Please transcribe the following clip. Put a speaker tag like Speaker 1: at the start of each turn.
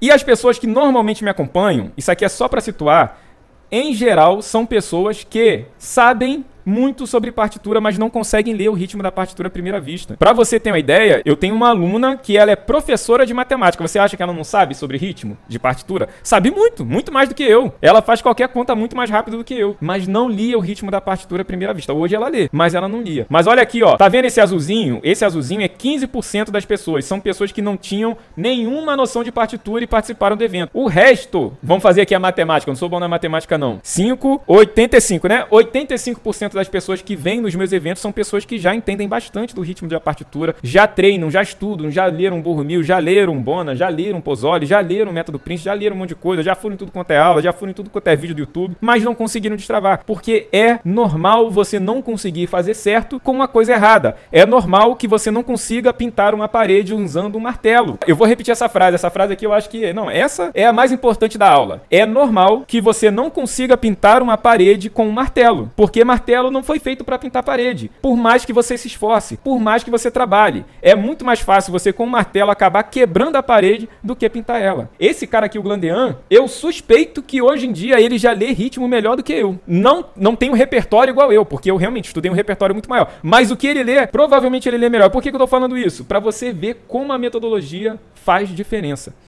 Speaker 1: E as pessoas que normalmente me acompanham, isso aqui é só para situar, em geral são pessoas que sabem muito sobre partitura, mas não conseguem ler o ritmo da partitura à primeira vista. Para você ter uma ideia, eu tenho uma aluna que ela é professora de matemática. Você acha que ela não sabe sobre ritmo de partitura? Sabe muito, muito mais do que eu. Ela faz qualquer conta muito mais rápido do que eu, mas não lia o ritmo da partitura à primeira vista. Hoje ela lê, mas ela não lia. Mas olha aqui, ó, tá vendo esse azulzinho? Esse azulzinho é 15% das pessoas, são pessoas que não tinham nenhuma noção de partitura e participaram do evento. O resto, vamos fazer aqui a matemática, eu não sou bom na matemática não. 5, 85, né? 85% 90% das pessoas que vêm nos meus eventos são pessoas que já entendem bastante do ritmo da partitura, já treinam, já estudam, já leram Borromil, já leram Bona, já leram Pozzoli, já leram Método Prince, já leram um monte de coisa, já foram em tudo quanto é aula, já foram em tudo quanto é vídeo do YouTube, mas não conseguiram destravar, porque é normal você não conseguir fazer certo com uma coisa errada. É normal que você não consiga pintar uma parede usando um martelo. Eu vou repetir essa frase, essa frase aqui eu acho que não, essa é a mais importante da aula. É normal que você não consiga pintar uma parede com um martelo, porque martelo martelo não foi feito para pintar parede. Por mais que você se esforce, por mais que você trabalhe, é muito mais fácil você com um martelo acabar quebrando a parede do que pintar ela. Esse cara aqui, o Glandean, eu suspeito que hoje em dia ele já lê ritmo melhor do que eu. Não, não tem um repertório igual eu, porque eu realmente estudei um repertório muito maior. Mas o que ele lê, provavelmente ele lê melhor. Por que, que eu tô falando isso? Para você ver como a metodologia faz diferença.